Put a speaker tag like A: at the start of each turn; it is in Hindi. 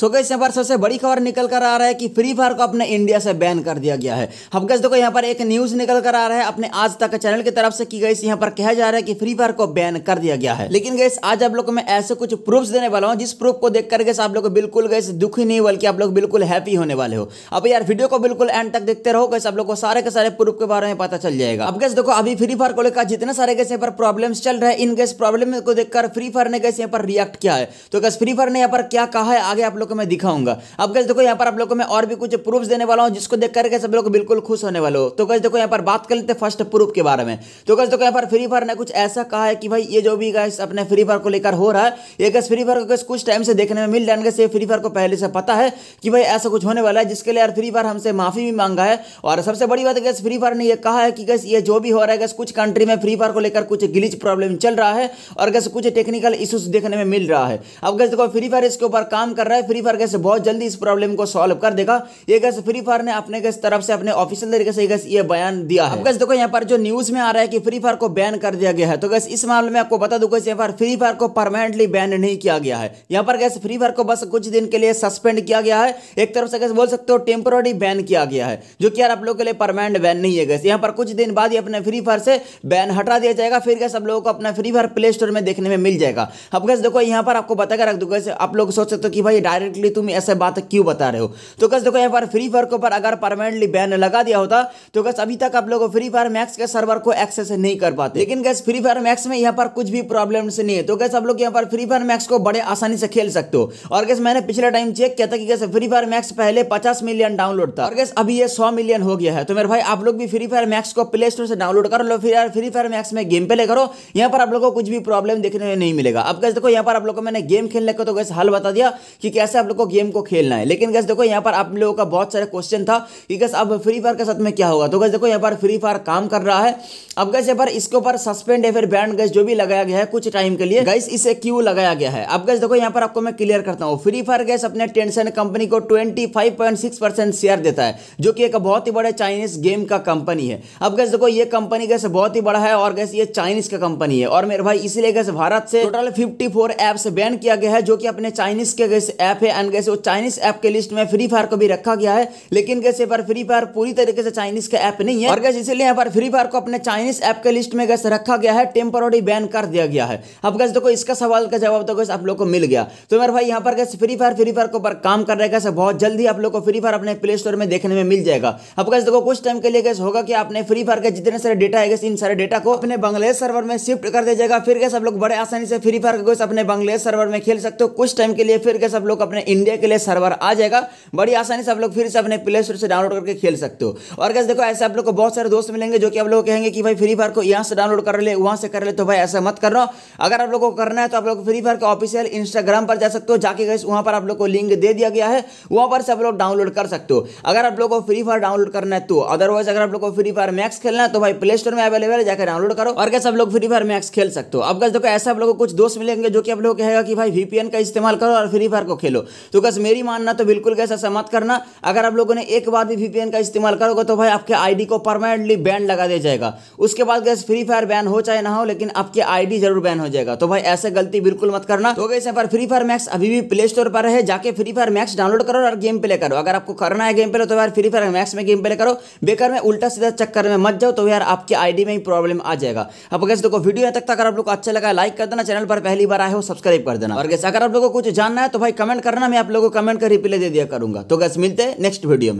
A: सो गैस यहाँ पर सबसे बड़ी खबर निकल कर आ रहा है कि फ्री फायर को अपने इंडिया से बैन कर दिया गया है अब गैस देखो यहाँ पर एक न्यूज निकल कर आ रहा है अपने आज तक चैनल की तरफ से की गई यहाँ पर कहा जा रहा है कि फ्री फायर को बैन कर दिया गया है लेकिन गैस आज आप लोग को मैं ऐसे कुछ प्रूफ देने वाला हूँ जिस प्रूफ को देख कर गैस आप लोग बिल्कुल गैस दुखी नहीं बल्कि आप लोग बिल्कुल हैप्पी होने वाले हो अब यार वीडियो को बिल्कुल एंड तक देखते रहो गैस आप लोग को सारे के सारे प्रूफ के बारे में पता चल जाएगा अब गैस देखो अभी फ्री फायर को लेकर जितने सारे गैस यहाँ पर प्रॉब्लम चल रहे हैं इन गैस प्रॉब्लम को देखकर फ्री फायर ने गैस यहाँ पर रिएक्ट किया है तो गैस फ्री फायर ने यहाँ पर क्या कहा है आगे आप लोग लोग को मैं दिखाऊंगा अब कैसे देखो यहाँ पर आप लोग को मैं और भी कुछ प्रूफ देने वाला हूँ जिसको देख करके सब लोग बिल्कुल खुश होने वाले हो तो कैसे देखो यहाँ पर बात कर लेते फर्स्ट प्रूफ के बारे में तो कैसे देखो यहाँ पर फ्री फायर ने कुछ ऐसा कहा है कि भाई ये जो भी गैस अपने फ्री फायर को लेकर हो रहा है ये गैस फ्री फायर को गैस कुछ टाइम से देखने में मिल जाएंगे से फ्री फायर को पहले से पता है कि भाई ऐसा कुछ होने वाला है जिसके लिए यार फ्री फायर हमसे माफी भी मांगा है और सबसे बड़ी बात गैस फ्री फायर ने यह कहा है कि गैस ये जो भी हो रहा है गैस कुछ कंट्री में फ्री फायर को लेकर कुछ गिलीच प्रॉब्लम चल रहा है और गैस कुछ टेक्निकल इशूज देखने में मिल रहा है अब गैस देखो फ्री फायर इसके ऊपर काम कर रहा है फ्री फायर कैसे बहुत जल्दी इस प्रॉब्लम को सॉल्व कर देगा ये कैसे फ्री फायर ने अपने कैसे तरफ से अपने ऑफिशियल तरीके से कैसे ये बयान दिया है देखो यहाँ पर जो न्यूज में आ रहा है कि फ्री फायर को बैन कर दिया गया है तो कैसे इस मामले में आपको बता दू कैसे पर फ्री फायर को परमानेंटली बैन नहीं किया गया है यहाँ पर कैसे फ्री फायर को बस कुछ दिन के लिए सस्पेंड किया गया है एक तरफ से कैसे बोल सकते हो टेम्पोररी बैन किया गया है जो कि यार आप लोगों के लिए परमानेंट बैन नहीं है कैसे यहाँ पर कुछ दिन बाद ही अपने फ्री फायर से बैन हटा दिया जाएगा फिर कैसे आप लोगों को अपना फ्री फायर प्ले स्टोर में देखने में मिल जाएगा अब कैसे देखो यहाँ पर आपको बताकर रख रख दूंगा आप लोग सोच सकते हो कि भाई डायरेक्ट डायरेक्टली तुम ऐसे बात क्यों बता रहे हो तो कस देखो यहाँ पर फ्री फायर के ऊपर अगर परमानेंटली बैन लगा दिया होता तो कस अभी तक आप लोग फ्री फायर मैक्स के सर्वर को एक्सेस नहीं कर पाते लेकिन कैसे फ्री फायर मैक्स में यहाँ पर कुछ भी प्रॉब्लम नहीं है तो कैसे आप लोग यहाँ पर फ्री फायर मैक्स को बड़े आसानी से खेल सकते हो और कैसे मैंने पिछले टाइम चेक किया था कि कैसे फ्री फायर मैक्स पहले पचास मिलियन डाउनलोड था और कैसे अभी ये सौ मिलियन हो गया है तो मेरे भाई आप लोग भी फ्री फायर मैक्स को प्ले स्टोर से डाउनलोड कर लो फिर यार फ्री फायर मैक्स में गेम प्ले करो यहाँ पर आप लोग को कुछ भी प्रॉब्लम देखने में नहीं मिलेगा अब कैसे देखो यहाँ पर आप लोग को मैंने गेम खेलने को तो कैसे हल बता दिया कि कैसे आप लोग को गेम को खेलना है लेकिन गैस देखो यहाँ पर आप लोगों का बहुत सारा क्वेश्चन था कि गैस अब फ्री फायर के साथ में क्या होगा तो गैस देखो यहाँ पर फ्री फायर काम कर रहा है अब गैस यहाँ पर इसके ऊपर सस्पेंड या फिर बैंड गैस जो भी लगाया गया है कुछ टाइम के लिए गैस इसे क्यू लगाया गया है अब गैस देखो यहाँ पर आपको मैं क्लियर करता हूँ फ्री फायर गैस अपने टेंशन कंपनी को ट्वेंटी शेयर देता है जो कि एक बहुत ही बड़े चाइनीज गेम का कंपनी है अब गैस देखो ये कंपनी गैस बहुत ही बड़ा है और गैस ये चाइनीज का कंपनी है और मेरे भाई इसीलिए गैस भारत से टोटल फिफ्टी फोर बैन किया गया है जो कि अपने चाइनीज के गैस ऐप ऐप है एंड कैसे वो चाइनीस ऐप के लिस्ट में फ्री फायर को भी रखा गया है लेकिन कैसे पर फ्री फायर पूरी तरीके से चाइनीस का ऐप नहीं है और कैसे इसीलिए यहाँ पर फ्री फायर को अपने चाइनीस ऐप के लिस्ट में कैसे रखा गया है टेम्पोरि बैन कर दिया गया है अब कैसे देखो इसका सवाल का जवाब तो कैसे आप लोग को मिल गया तो मेरे भाई यहाँ पर कैसे फ्री फायर फ्री फायर के ऊपर काम कर रहा है कैसे बहुत जल्दी आप लोग को फ्री फायर अपने प्ले स्टोर में देखने में मिल जाएगा अब कैसे देखो कुछ टाइम के लिए कैसे होगा कि आपने फ्री फायर के जितने सारे डेटा है इन सारे डेटा को अपने बांग्लादेश सर्वर में शिफ्ट कर दिया जाएगा फिर कैसे आप लोग बड़े आसानी से फ्री फायर को अपने बांग्लादेश सर्वर में खेल सकते हो कुछ टाइम के लिए फिर कैसे आप लोग अपने इंडिया के लिए सर्वर आ जाएगा बड़ी आसानी से आप लोग फिर से अपने प्ले स्टोर से डाउनलोड करके खेल सकते हो और कैसे देखो ऐसे आप लोग को बहुत सारे दोस्त मिलेंगे जो कि आप लोग कहेंगे कि भाई फ्री फायर को यहाँ से डाउनलोड कर ले वहाँ से कर ले तो भाई ऐसा मत कर अगर आप लोग को करना है तो आप लोग फ्री फायर के ऑफिशियल इंस्टाग्राम पर जा सकते हो जाके गए वहाँ पर आप लोग को लिंक दे दिया गया है वहाँ पर से आप लोग डाउनलोड कर सकते हो अगर आप लोग को फ्री फायर डाउनलोड करना है तो अदरवाइज अगर आप लोग को फ्री फायर मैक्स खेलना है तो भाई प्ले स्टोर में अवेलेबल है जाकर डाउनलोड करो और कैसे आप लोग फ्री फायर मैक्स खेल सकते हो अब कैसे देखो ऐसे आप लोग को कुछ दोस्त मिलेंगे जो कि आप लोग कहेगा कि भाई वीपीएन का इस्तेमाल करो और फ्री फायर को खेलो लो तो बस मेरी मानना तो बिल्कुल कैसा ऐसा मत करना अगर आप लोगों ने एक बार भी वीपीएन का इस्तेमाल करोगे तो भाई आपके आईडी को परमानेंटली बैन लगा दिया जाएगा उसके बाद गैस फ्री फायर बैन हो चाहे ना हो लेकिन आपकी आईडी जरूर बैन हो जाएगा तो भाई ऐसे गलती बिल्कुल मत करना तो गैस पर फ्री फायर मैक्स अभी भी प्ले स्टोर पर है जाके फ्री फायर मैक्स डाउनलोड करो और गेम प्ले करो अगर आपको करना है गेम प्ले तो यार फ्री फायर मैक्स में गेम प्ले करो बेकर में उल्टा सीधा चक्कर में मत जाओ तो यार आपकी आईडी में ही प्रॉब्लम आ जाएगा अब गैस देखो वीडियो यहाँ तक अगर आप लोग को अच्छा लगा लाइक कर देना चैनल पर पहली बार आए हो सब्सक्राइब कर देना और गैस अगर आप लोगों को कुछ जानना है तो भाई कमेंट करना मैं आप लोगों को कमेंट कर रिप्लाई दे दिया करूंगा तो गैस मिलते हैं नेक्स्ट वीडियो में